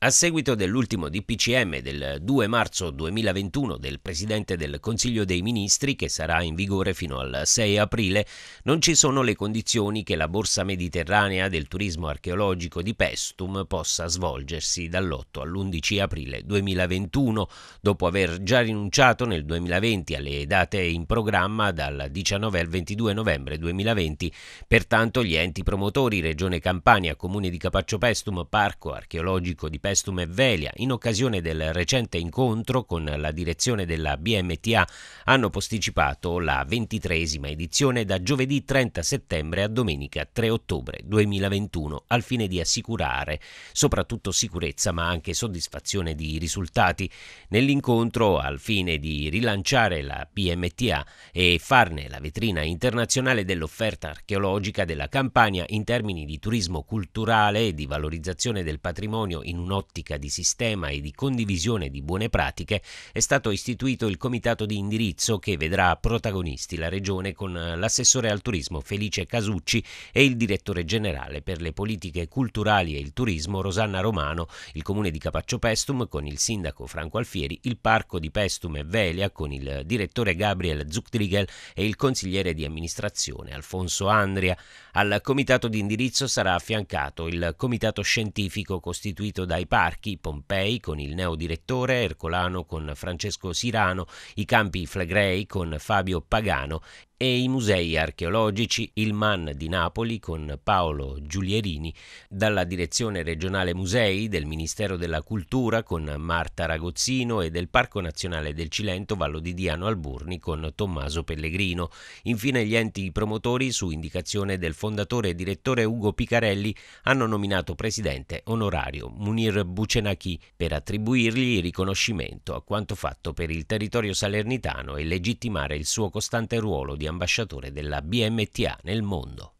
A seguito dell'ultimo DPCM del 2 marzo 2021 del Presidente del Consiglio dei Ministri, che sarà in vigore fino al 6 aprile, non ci sono le condizioni che la Borsa Mediterranea del Turismo Archeologico di Pestum possa svolgersi dall'8 all'11 aprile 2021, dopo aver già rinunciato nel 2020 alle date in programma dal 19 al 22 novembre 2020. Pertanto gli enti promotori Regione Campania, Comune di Capaccio Pestum, Parco Archeologico di Pestum, Pestum e Velia, in occasione del recente incontro con la direzione della BMTA, hanno posticipato la ventitresima edizione da giovedì 30 settembre a domenica 3 ottobre 2021, al fine di assicurare soprattutto sicurezza ma anche soddisfazione di risultati. Nell'incontro, al fine di rilanciare la BMTA e farne la vetrina internazionale dell'offerta archeologica della Campania in termini di turismo culturale e di valorizzazione del patrimonio in un'ottica un'ottica di sistema e di condivisione di buone pratiche, è stato istituito il comitato di indirizzo che vedrà protagonisti la Regione con l'assessore al turismo Felice Casucci e il direttore generale per le politiche culturali e il turismo Rosanna Romano, il comune di Capaccio Pestum con il sindaco Franco Alfieri, il parco di Pestum e Velia con il direttore Gabriel Zuchtrigel e il consigliere di amministrazione Alfonso Andria. Al comitato di indirizzo sarà affiancato il comitato scientifico costituito dai parchi, Pompei con il neodirettore, Ercolano con Francesco Sirano, i campi Flegrei con Fabio Pagano e i musei archeologici Il Man di Napoli con Paolo Giulierini, dalla direzione regionale musei del Ministero della Cultura con Marta Ragozzino e del Parco Nazionale del Cilento Vallo di Diano Alburni con Tommaso Pellegrino. Infine gli enti promotori, su indicazione del fondatore e direttore Ugo Picarelli, hanno nominato presidente onorario Munir Bucenachi per attribuirgli riconoscimento a quanto fatto per il territorio salernitano e legittimare il suo costante ruolo di ambasciatore della BMTA nel mondo.